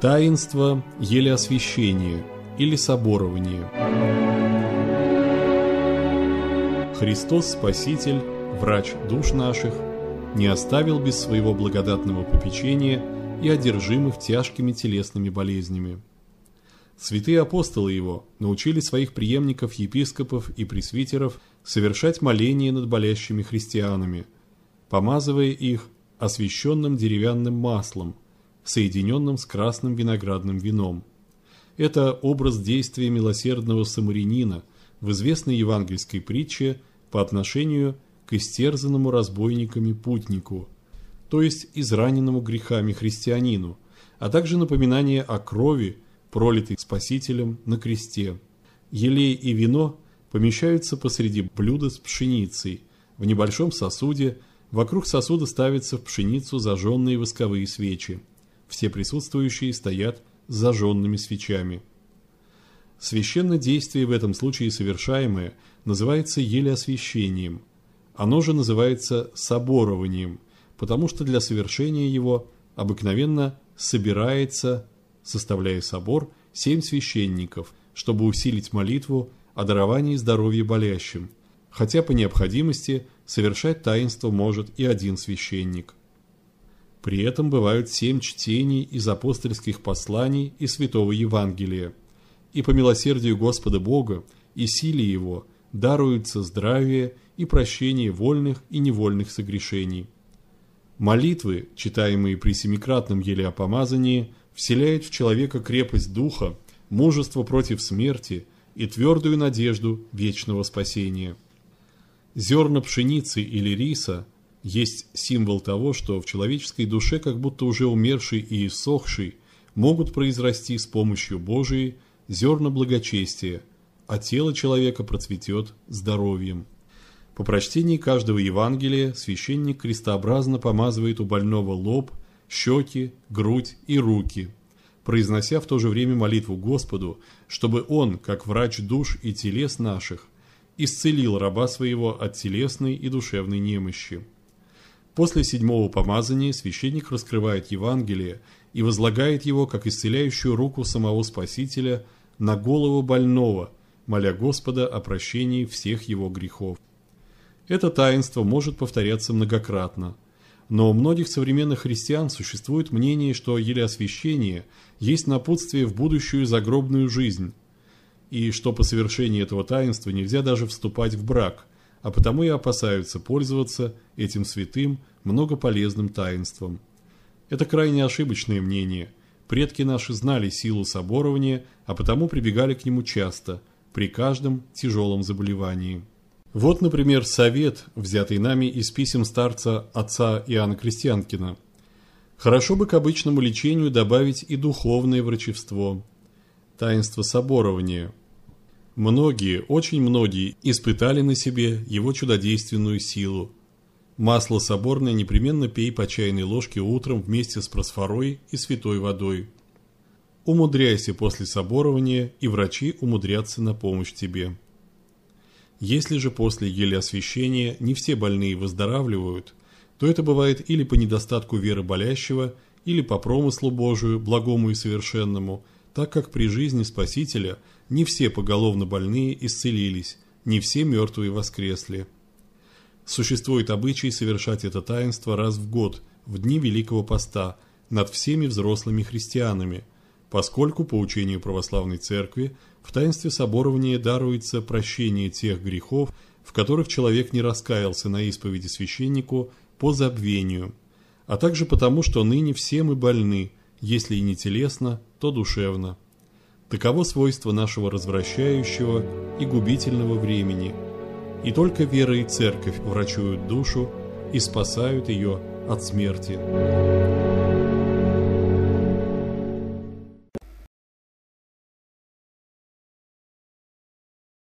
Таинство еле елеосвящения или соборования. Христос Спаситель, врач душ наших, не оставил без своего благодатного попечения и одержимых тяжкими телесными болезнями. Святые апостолы его научили своих преемников, епископов и пресвитеров совершать моления над болящими христианами, помазывая их освященным деревянным маслом – соединенным с красным виноградным вином. Это образ действия милосердного самарянина в известной евангельской притче по отношению к истерзанному разбойниками путнику, то есть израненному грехами христианину, а также напоминание о крови, пролитой Спасителем на кресте. Елей и вино помещаются посреди блюда с пшеницей, в небольшом сосуде, вокруг сосуда ставятся в пшеницу зажженные восковые свечи. Все присутствующие стоят с зажженными свечами. Священное действие в этом случае совершаемое называется елеосвящением. Оно же называется соборованием, потому что для совершения его обыкновенно собирается, составляя собор, семь священников, чтобы усилить молитву о даровании здоровья болящим, хотя по необходимости совершать таинство может и один священник. При этом бывают семь чтений из апостольских посланий и святого Евангелия. И по милосердию Господа Бога и силе Его даруются здравие и прощение вольных и невольных согрешений. Молитвы, читаемые при семикратном еле вселяют в человека крепость духа, мужество против смерти и твердую надежду вечного спасения. Зерна пшеницы или риса – есть символ того, что в человеческой душе, как будто уже умерший и иссохший, могут произрасти с помощью Божией зерна благочестия, а тело человека процветет здоровьем. По прочтении каждого Евангелия священник крестообразно помазывает у больного лоб, щеки, грудь и руки, произнося в то же время молитву Господу, чтобы Он, как врач душ и телес наших, исцелил раба своего от телесной и душевной немощи. После седьмого помазания священник раскрывает Евангелие и возлагает его, как исцеляющую руку самого Спасителя, на голову больного, моля Господа о прощении всех его грехов. Это таинство может повторяться многократно. Но у многих современных христиан существует мнение, что елеосвящение есть напутствие в будущую загробную жизнь, и что по совершении этого таинства нельзя даже вступать в брак – а потому и опасаются пользоваться этим святым многополезным таинством. Это крайне ошибочное мнение. Предки наши знали силу соборования, а потому прибегали к нему часто, при каждом тяжелом заболевании. Вот, например, совет, взятый нами из писем старца отца Иоанна Крестьянкина. Хорошо бы к обычному лечению добавить и духовное врачевство, таинство соборования – Многие, очень многие испытали на себе его чудодейственную силу. Масло соборное непременно пей по чайной ложке утром вместе с просфорой и святой водой. Умудряйся после соборования, и врачи умудрятся на помощь тебе. Если же после елеосвящения не все больные выздоравливают, то это бывает или по недостатку веры болящего, или по промыслу Божию, благому и совершенному – так как при жизни Спасителя не все поголовно больные исцелились, не все мертвые воскресли. Существует обычай совершать это таинство раз в год, в дни Великого Поста, над всеми взрослыми христианами, поскольку, по учению Православной Церкви, в таинстве соборования даруется прощение тех грехов, в которых человек не раскаялся на исповеди священнику по забвению, а также потому, что ныне все мы больны – если и не телесно, то душевно. Таково свойство нашего развращающего и губительного времени. И только вера и церковь врачуют душу и спасают ее от смерти.